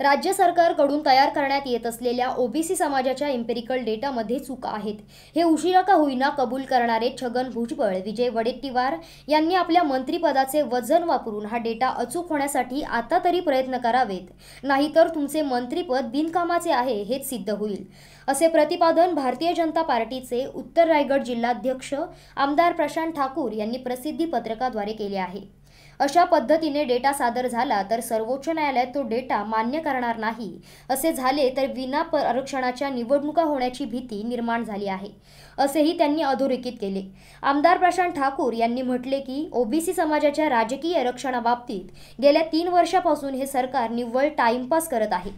राज्य सरकारकडून तयार करण्यात येत असलेल्या ओबीसी समाजाच्या इम्पेरिकल डेटामध्ये चुका आहेत हे उशिरा का होईना कबूल करणारे छगन भुजबळ विजय वडेट्टीवार यांनी आपल्या मंत्रीपदाचे वजन वापरून हा डेटा अचूक होण्यासाठी आता तरी प्रयत्न करावेत नाहीतर तुमचे मंत्रीपद बिनकामाचे आहे हेच सिद्ध होईल असे प्रतिपादन भारतीय जनता पार्टीचे उत्तर रायगड जिल्हाध्यक्ष आमदार प्रशांत ठाकूर यांनी प्रसिद्धी पत्रकाद्वारे केले आहे अशा पद्धतीने डेटा सादर झाला तर सर्वोच्च न्यायालयात तो डेटा मान्य करणार नाही असे झाले तर विना आरक्षणाच्या निवडणुका होण्याची भीती निर्माण झाली आहे असेही त्यांनी अधोरेखित केले आमदार प्रशांत ठाकूर यांनी म्हटले की ओबीसी समाजाच्या राजकीय आरक्षणाबाबतीत गेल्या तीन वर्षापासून हे सरकार निव्वळ टाइमपास करत आहे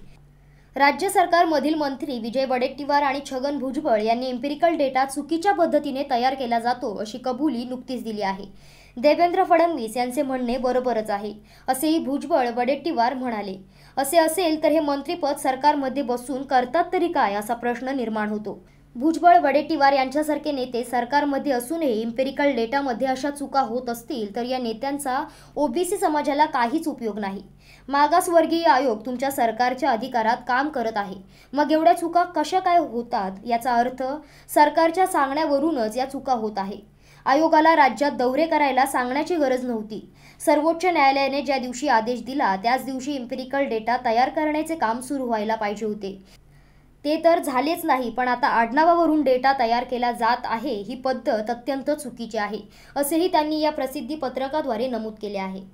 राज्य सरकारमधील मंत्री विजय वडेट्टीवार आणि छगन भुजबळ यांनी एम्पिरिकल डेटा चुकीच्या पद्धतीने तयार केला जातो अशी कबुली नुकतीच दिली आहे देवेंद्र फडणवीस यांचे म्हणणे बरोबरच आहे असेही भुजबळ वडेट्टीवार म्हणाले असे असेल तर हे मंत्रीपद सरकारमध्ये बसून करतात तरी काय असा प्रश्न निर्माण होतो भुजबळ वडेट्टीवार यांच्यासारखे नेते सरकारमध्ये असूनही इम्पेरिकल डेटामध्ये अशा चुका होत असतील तर या नेत्यांचा ओबीसी समाजाला काहीच उपयोग नाही मागासवर्गीय आयोग तुमच्या सरकारच्या अधिकारात काम करत आहे मग एवढ्या चुका कशा काय होतात याचा अर्थ सरकारच्या सांगण्यावरूनच या चुका होत आहे आयोगाला राज्यात दौरे करायला सांगण्याची गरज नव्हती सर्वोच्च न्यायालयाने ज्या दिवशी आदेश दिला त्याच दिवशी इम्पेरिकल डेटा तयार करण्याचे काम सुरू व्हायला पाहिजे होते ते तर झालेच नाही पण आता आडनावावरून डेटा तयार केला जात आहे ही पद्धत अत्यंत चुकीची आहे असेही त्यांनी या प्रसिद्धी पत्रकाद्वारे नमूद केले आहे